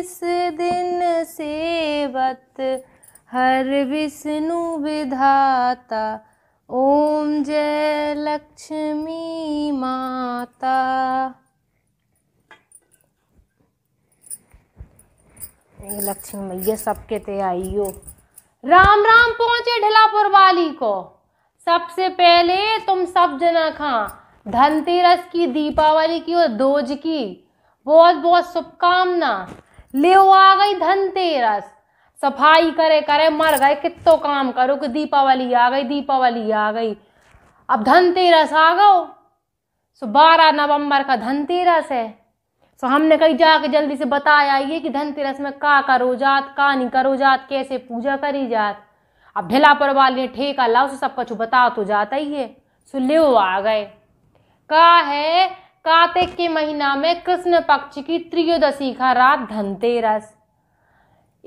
इस दिन सेवत हर विष्णु विधाता ओम जय लक्ष्मी माता लक्ष्मी मैया सबके ते हो राम राम पहुंचे ढिलापुर वाली को सबसे पहले तुम सब जना खां धनतेरस की दीपावली की और दोज की बहुत बहुत शुभकामना ले आ गई धनतेरस सफाई करे करे मर गए कितो काम करो कि दीपावली आ गई दीपावली आ गई अब धनतेरस आ गो सो बारह नवंबर का धनतेरस है सो हमने कहीं जाके जल्दी से बताया ये कि धनतेरस में का करो जात का नहीं करो जात कैसे पूजा करी जात अब पर वाले ठेका लाओ सब कुछ बता तो जाता ही है सो ले आ गए का है कार्तिक के महीना में कृष्ण पक्ष की त्रियोदशी का रात धनतेरस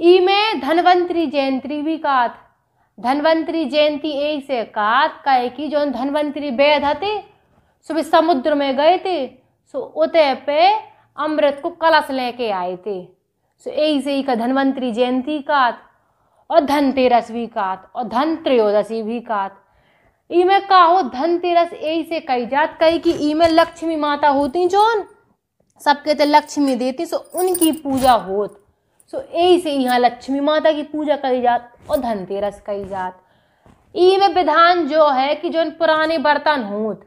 ई में धनवंतरी जयंती भी कात धनवंतरी जयंती एक से कात कहे की जो धनवंतरी वैध थे सुबह समुद्र में गए थे सो उतय पे अमृत को कलश लेके आए थे सो एक से ही का धनवंतरी जयंती कात और धनतेरस भी कात और धन त्रयोदशी भी कात इमे का हो धनतेरस यही से कही जात कही कि इमे लक्ष्मी माता होती जोन सबके तो लक्ष्मी देती सो उनकी पूजा होत सो यही से यहाँ लक्ष्मी माता की पूजा कही जात और धनतेरस कही जात इमे में विधान जो है कि जो पुराने बर्तन होत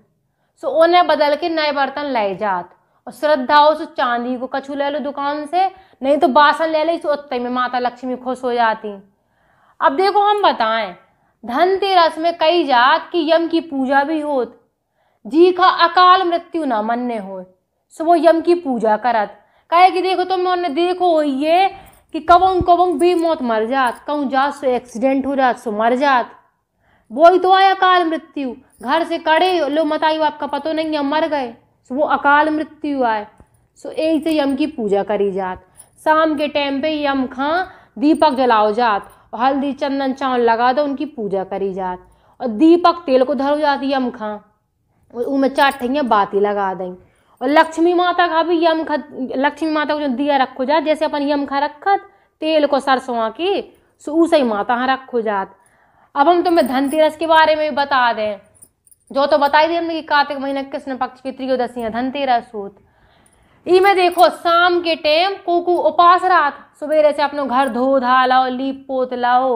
सो उन्हें बदल के नए बर्तन लाए जात और श्रद्धा हो सो चांदी को कछु ले लो दुकान से नहीं तो बासन ले लो इस उत्तर में माता लक्ष्मी खुश हो जाती अब देखो हम बताएं धनतेरस में कई जात की यम की पूजा भी होत जी का अकाल मृत्यु ना मन्य हो सो वो यम की पूजा करत कहे कि देखो तुम उन्होंने देखो ये कि कबों कबों भी मौत मर जात कहूँ जात सो एक्सीडेंट हो जात सो मर जात वो ही तो आया अकाल मृत्यु घर से कड़े लो मत आयु आपका पता नहीं हम मर गए सो वो अकाल मृत्यु आए सो एक से यम की पूजा करी जात शाम के टाइम पे यम खां दीपक जलाओ जात और हल्दी चंदन चावल लगा दो उनकी पूजा करी जात और दीपक तेल को धरो जाती यम खां और उनमें चार ठैया बाती लगा दें और लक्ष्मी माता का भी यम खत लक्ष्मी माता को जो दिया रखो जात जैसे अपन यम खा रखत तेल को सरसों की सो ऊसई माता हाँ रखो जात अब हम तुम्हें धनतेरस के बारे में भी बता दें जो तो बताई दी हमने कि कार्तिक महीना कृष्ण पक्ष की त्रियोदशी है धनतेरस होत में देखो शाम के टाइम कोकू उपास रात सवेरे से अपने घर धो धा लाओ लीप पोत लाओ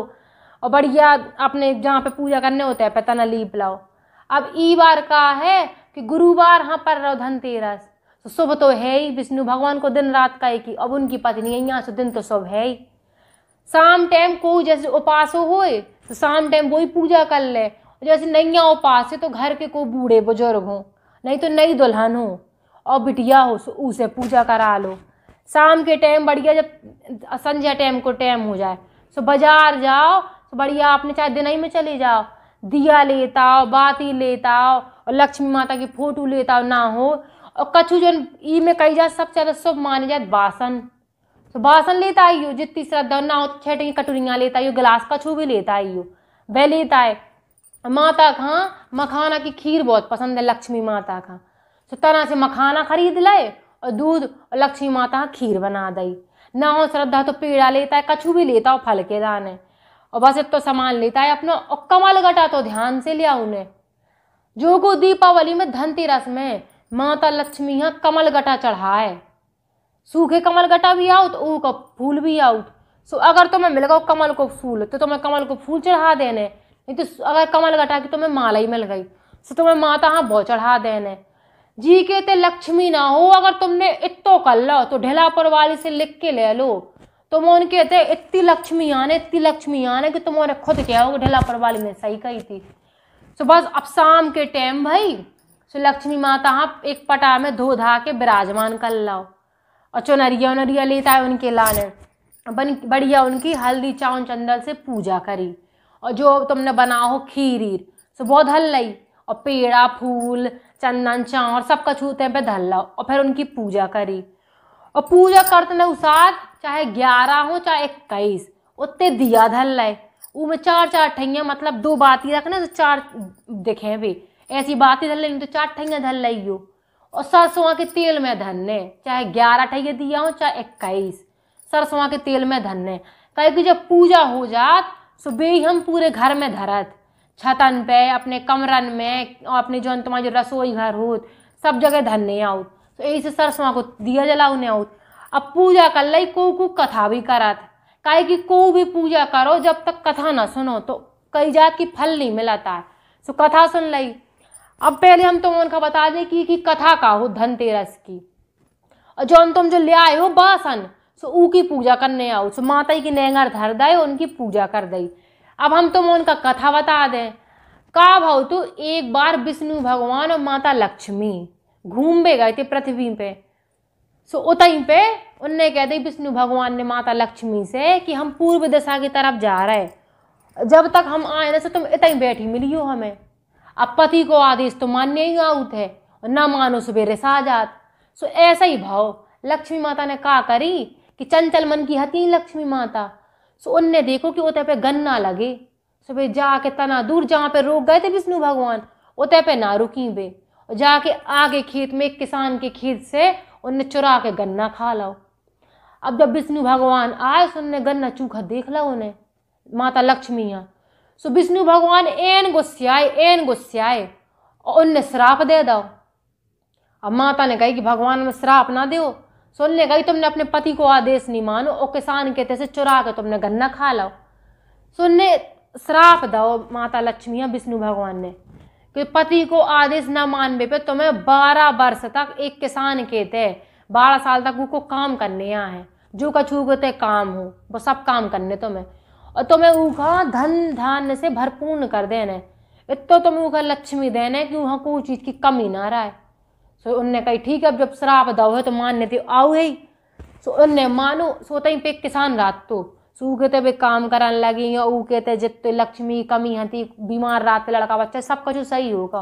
और बढ़िया अपने जहाँ पे पूजा करने होते हैं पता ना लीप लाओ अब ई बार का है कि गुरुवार हाँ पर रहो धनतेरस तो शुभ तो है ही विष्णु भगवान को दिन रात का एक ही अब उनकी पत्नी है यहाँ से दिन तो शुभ है ही शाम टाइम को जैसे उपास हो तो शाम टाइम वो ही पूजा कर ले जैसे नैया उपास है तो घर के को बूढ़े बुजुर्ग हों नहीं तो नई दुल्हन हो और बिटिया हो उसे पूजा करा लो शाम के टाइम बढ़िया जब संध्या टाइम को टाइम हो जाए सो बाजार जाओ तो बढ़िया आपने चाहे ही में चले जाओ दिया लेता आओ बाती लेता आओ और लक्ष्मी माता की फोटो लेता आओ ना हो और कछु जन ई में कही जाए सब चल सब माने जाए बासन तो बासन लेता आइयो जितनी श्रद्धा ना हो तो छठ की कटोरियाँ लेता आइयो गिलास कछु भी लेता आइयो वह लेता है माता खां मखाना की खीर बहुत पसंद है लक्ष्मी माता खां सो तना से मखाना खरीद लाए और दूध और लक्ष्मी माता खीर बना दई ना हो श्रद्धा तो पेड़ा लेता है कछु भी लेता हो फल के दाने और बस तो सामान लेता है अपना और कमल घटा तो ध्यान से लिया उन्हें जो को दीपावली में धनतेरस में माता लक्ष्मी यहाँ कमल गटा चढ़ाए सूखे कमल गटा भी आउट तो ऊ का फूल भी आउट सो अगर तुम्हें मिल गया कमल को फूल तो तुम्हें कमल को फूल चढ़ा देने नहीं तो अगर कमल गटा की तुम्हें माला ही मिल गई सो तुम्हें माता हाँ बहुत चढ़ा देने जी के ते लक्ष्मी ना हो अगर तुमने इतो कर लो तो पर वाली से लिख के ले लो तुम उनके थे इतनी लक्ष्मी आने इतनी लक्ष्मी आने कि तुम उन्हें खुद क्या हो पर वाली ने सही कही थी सो बस अब शाम के टाइम भाई सो लक्ष्मी माता हाँ एक पटा में धो धा के विराजमान कर लाओ और चुनरिया उनरिया लेता है उनके लाने बन बढ़िया उनकी हल्दी चावन चंदन से पूजा करी और जो तुमने बना हो खीर सो बहुत हल लई और पेड़ा फूल चंदन चाँ और सबका छूते पे लो और फिर उनकी पूजा करी और पूजा करते ने उसाद चाहे ग्यारह हो चाहे इक्कीस उतने दिया धल लाए में चार चार ठैया मतलब दो बाती रखने तो चार देखे भी ऐसी ही धल लेंगे तो चार ठैया धल हो और सरसों के तेल में धन्य चाहे ग्यारह ठैया दिया हो चाहे इक्कीस सरसों के तेल में धन्य कहे कि जब पूजा हो जात सुबह ही हम पूरे घर में धरत छतन पे अपने कमरन में अपने जो तुम्हारे जो रसोई घर हो सब जगह धन नहीं आउत तो ऐसे सरसों को दिया जला नहीं आउत अब पूजा कर लई को को कथा भी था काहे कि को भी पूजा करो जब तक कथा ना सुनो तो कई जात की फल नहीं मिलाता है सो तो कथा सुन लई अब पहले हम तुम उनका बता दें कि, कि कथा का हो धनतेरस की और जौन तुम जो ले आए हो बासन सो तो ऊ की पूजा करने आओ सो तो माता की नेंगर धर दाए उनकी पूजा कर दई अब हम तुम उनका कथा बता दें का भाव तू एक बार विष्णु भगवान और माता लक्ष्मी घूम बे गए थे पृथ्वी पे सो उत पे उनने कह दी विष्णु भगवान ने माता लक्ष्मी से कि हम पूर्व दिशा की तरफ जा रहे जब तक हम आए ना से तुम इतनी बैठी मिलियो हमें अब पति को आदेश तो मान्य ही आउत है ना मानो सबेरे साजात सो ऐसा ही भाव लक्ष्मी माता ने कहा करी कि चंचल मन की हती लक्ष्मी माता सो उनने देखो कि उतर पे गन्ना लगे सो भाई जाके तना दूर जहाँ पे रोक गए थे विष्णु भगवान उतर पे ना रुकी बे और जाके आगे खेत में किसान के खेत से उनने चुरा के गन्ना खा लो अब जब विष्णु भगवान आए सो उनने गन्ना चूखा देख लो उन्हें माता लक्ष्मी यहाँ सो विष्णु भगवान एन गुस्साए एन गुस्साए और उनने श्राप दे दो अब माता ने कही कि भगवान में श्राप ना दो सुन ले गई तुमने अपने पति को आदेश नहीं मानो और किसान के तैसे चुरा के तुमने गन्ना खा लो सुनने श्राप दो माता लक्ष्मी या विष्णु भगवान ने कि पति को आदेश न मानने पे तुम्हें बारह वर्ष तक एक किसान के थे बारह साल तक उनको काम करने यहाँ है जो कछू ते काम हो वो सब काम करने तुम्हें और तुम्हें ऊखा धन धान्य से भरपूर्ण कर देने इतो तुम्हें ऊखा लक्ष्मी देने कि वहाँ कोई चीज़ की कमी ना रहा है सो उनने कही ठीक है अब जब श्राप दाओ है तो मानने तो आओ है सो उनने मानो सोते ही पे किसान रात तो सो के ते वे काम करान लगी या वो कहते ते जितने लक्ष्मी कमी हती बीमार रात लड़का बच्चा सब कुछ सही होगा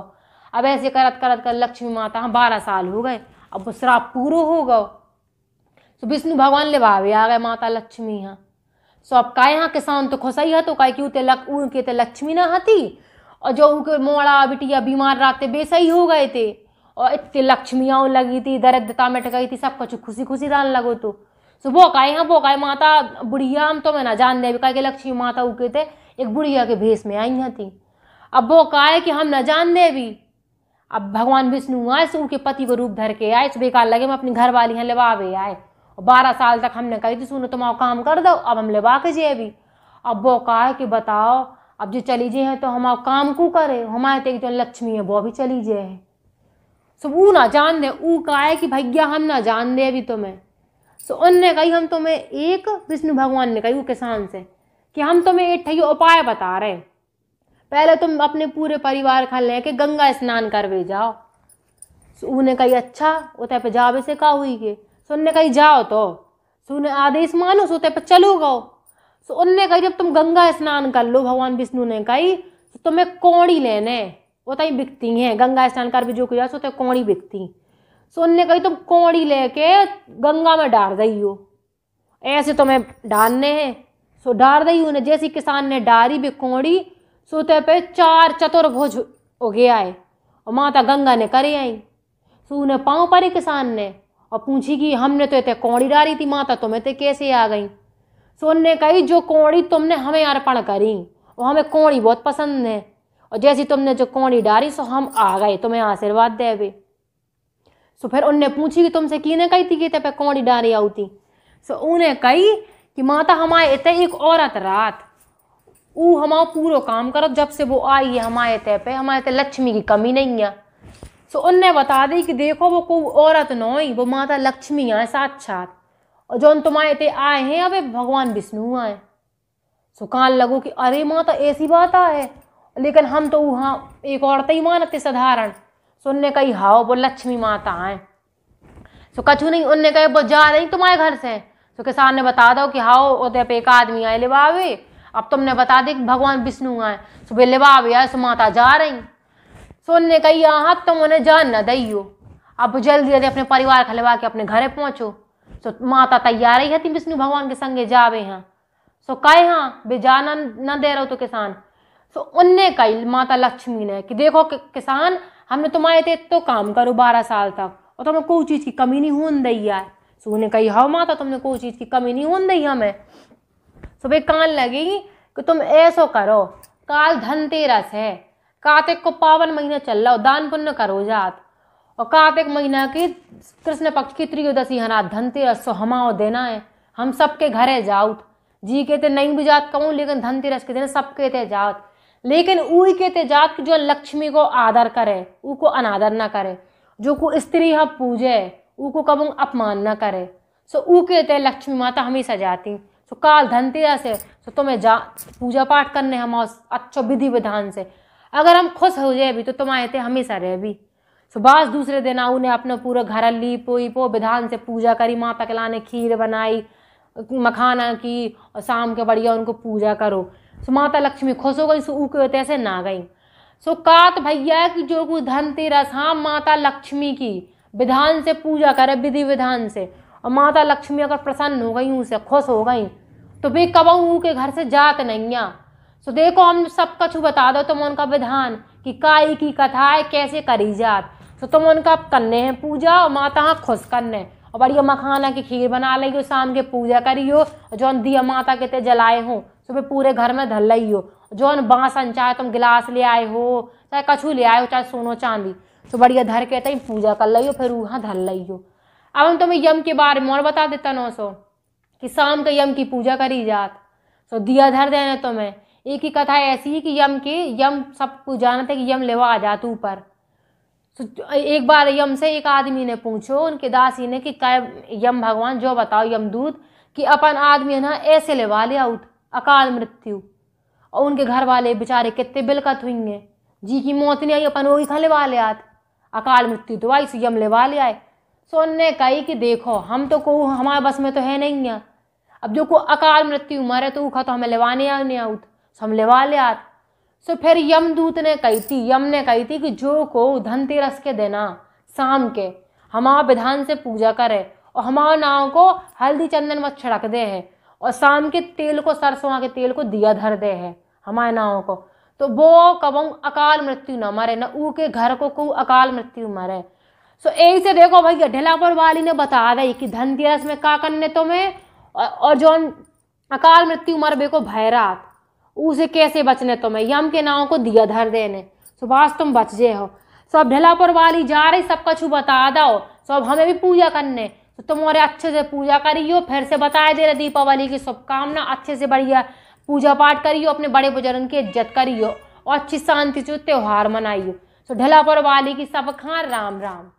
अब ऐसे करत करत कर लक्ष्मी माता हाँ बारह साल हो गए अब वो श्राप पूरा हो गो सो विष्णु भगवान ले भावे आ गए माता लक्ष्मी यहाँ सो अब का यहाँ किसान तो ही है तो कहे कि ते लक उनके ते लक्ष्मी ना हती और जो उनके मोड़ा बिटिया बीमार रात बेसही हो गए थे और इतनी लक्ष्मियाँ लगी थी दरिद्रता मिट गई थी सब कुछ खुशी खुशी दान लगो तो सो वो काय वो काय माता बुढ़िया हम तो मैं ना जान दे कहे लक्ष्मी माता उके थे एक बुढ़िया के भेस में आई हाँ थी अब वो काय कि हम ना जान दे भी अब भगवान विष्णु आए से उनके पति को रूप धर के आए सो बेकार लगे हम अपनी घर वाली हैं भी आए और बारह साल तक हमने कही थी सुनो तुम आओ काम कर दो अब हम लेवा के जे भी अब वो कहा कि बताओ अब जो चली जे हैं तो हम आओ काम हम आए हमारे एक जो तो लक्ष्मी है वो भी चली जे हैं सो ऊ ना जान दे ऊ का है कि भैया हम ना जान दे अभी तुम्हें सो उनने कही हम तुम्हें एक विष्णु भगवान ने कही वो किसान से कि हम तुम्हें एक ठही उपाय बता रहे पहले तुम अपने पूरे परिवार खा ले के गंगा स्नान करवे जाओ सो उन्हें कही अच्छा उतरे पे जावे से का हुई के सो उनने कही जाओ तो सो उन्हें आदेश मानो सो उतरे पे चलो गो सो उनने कही जब तुम गंगा स्नान कर लो भगवान विष्णु ने कही तो तुम्हें कौड़ी लेने वो तो बिकती हैं गंगा स्नान कर भी जो कुछ सोते कौड़ी बिकती सो उनने कही तुम कौड़ी लेके गंगा में डाल रही हो ऐसे तुम्हें तो डालने हैं सो डाल रही उन्हें जैसी किसान ने डारी भी कौड़ी सोते पे चार चतुर्भुज हो गया है और माता गंगा ने करे आई सो उन्हें पाँव परे किसान ने और पूछी कि हमने तो इतने कौड़ी डाली थी माता तुम्हें तो कैसे आ गई सो उनने कही जो कौड़ी तुमने हमें अर्पण करी और हमें कौड़ी बहुत पसंद है और जैसी तुमने जो कौड़ी डारी सो हम आ गए तुम्हें आशीर्वाद देवे सो फिर उनने पूछी कि तुमसे की ने कही थी कि ते पे कौड़ी डारी आउती सो उन्हें कही कि माता हमारे इतने एक औरत रात वो हमारा पूरा काम करो जब से वो आई है हमारे तय पे हमारे तय लक्ष्मी की कमी नहीं है सो उनने बता दी कि देखो वो कोई औरत नो ही वो माता लक्ष्मी आए साक्षात और जो तुम्हारे ते आए हैं अब भगवान विष्णु आए सो कान लगो कि अरे माता ऐसी बात आए लेकिन हम तो वहाँ एक औरत ही मानते साधारण सुनने कही हाओ वो लक्ष्मी माता आए सो कछु नहीं उनने कहे वो जा रही तुम्हारे घर से सो किसान ने बता दो कि हाओ उदय पे एक आदमी आए लिबावे अब तुमने बता दी कि भगवान विष्णु आए सो ले लिबावे आए सो माता जा रही सो उनने कही यहाँ तुम उन्हें जान न दइयो अब जल्दी जल्दी अपने परिवार खलवा के अपने घरे पहुँचो सो माता तैयार ही है विष्णु भगवान के संगे जावे हैं सो कहे हाँ बे जाना न दे रहो तो किसान सो तो उनने कही माता लक्ष्मी ने कि देखो कि, किसान हमने तुम्हारे तो थे तो काम करो बारह साल तक और तुम्हें तो कोई चीज़ की कमी नहीं होने दी है सो उन्हें कही हाँ माता तुमने कोई चीज़ की कमी नहीं होने दी हमें सो भाई कान लगी कि तुम ऐसो करो काल धनतेरस है कार्तिक को पावन महीना चल रहा हो दान पुण्य करो जात और कार्तिक महीना की कृष्ण पक्ष की त्रियोदशी हना धनतेरस सो हमाओ देना है हम सबके घरे जाओ जी के थे नहीं भी जात कहूँ लेकिन धनतेरस के दिन सबके थे जात लेकिन ऊ के तेजात जो लक्ष्मी को आदर करे ऊ को अनादर ना करे जो को स्त्री हम हाँ पूजे ऊ को कब अपमान ना करे सो ऊ ते लक्ष्मी माता हमेशा जाती सो काल धनतेरस है सो तुम्हें जा पूजा पाठ करने हम अच्छो विधि विधान से अगर हम खुश हो जाए भी तो तुम आए थे हमेशा रह भी सो बास दूसरे दिन आऊ ने अपने पूरा घर पोई पो विधान से पूजा करी माता के लाने खीर बनाई मखाना की और शाम के बढ़िया उनको पूजा करो सो माता लक्ष्मी खुश हो गई सो ऊके होते ऐसे ना गई सो कात भैया की जो कुछ धनतेरस हाँ माता लक्ष्मी की विधान से पूजा करे विधि विधान से और माता लक्ष्मी अगर प्रसन्न हो गई उसे खुश हो गई तो भी कब के घर से जात आ सो देखो हम सब कुछ बता दो तुम उनका विधान कि काई की कथा है कैसे करी जात तो तुम उनका करने हैं पूजा और माता हाँ खुश करने और बढ़िया मखाना की खीर बना लेगी शाम के पूजा करियो और जो दिया माता के ते जलाए हों सुबह तो पूरे घर में धल रही हो जौन बासन चाहे तुम गिलास ले आए हो चाहे कछु ले आए हो चाहे सोनो चांदी तो बढ़िया धर के तीन पूजा कर ली फिर वहाँ धल ली हो अब हम तुम्हें यम के बारे में और बता देता नौ सो कि शाम के यम की पूजा करी जात सो दिया धर देने तुम्हें एक ही कथा ऐसी है कि यम के यम सबको जानते कि यम लेवा आ जात ऊपर तो एक बार यम से एक आदमी ने पूछो उनके दासी ने कि काय यम भगवान जो बताओ यम दूध कि अपन आदमी है ना ऐसे लेवा लिया उठ अकाल मृत्यु और उनके घर वाले बेचारे कितने बिलकत हुई जी की मौत नहीं आई अपन वही लेवा ले आत अकाल मृत्यु तो आई सी लेवा ले आए सोने कही कि देखो हम तो को हमारे बस में तो है नहीं है अब जो को अकाल मृत्यु मरे तो ऊखा तो हमें लेवाने आने आउत हम लेवा ले आत सो फिर यमदूत ने कही थी यम ने कही थी कि जो को धनतेरस के देना शाम के हमारा विधान से पूजा करे और हमारा नाव को हल्दी चंदन मत छिड़क दे है और शाम के तेल को सरसों के तेल को दिया धर दे है हमारे नावों को तो वो कबू अकाल मृत्यु ना मरे न ऊ के घर को कू अकाल मृत्यु मरे सो यही से देखो भैया ढिलापुर वाली ने बता दी कि धनतेरस में का करने तुम्हें और, और जो अकाल मृत्यु मर बे को भैरात उसे कैसे बचने तुम्हें यम के नाव को दिया धर देने सुभाष तुम बच जे हो सब ढिलापुर वाली जा रही सब कछु बता दो सब हमें भी पूजा करने तो तुम और अच्छे से पूजा करियो फिर से बताए दे रहे दीपावली की शुभकामना अच्छे से बढ़िया पूजा पाठ करियो अपने बड़े बुजुर्ग की इज्जत करियो और अच्छी शांति से त्यौहार मनाइयो तो ढला पर वाली की सब खां राम राम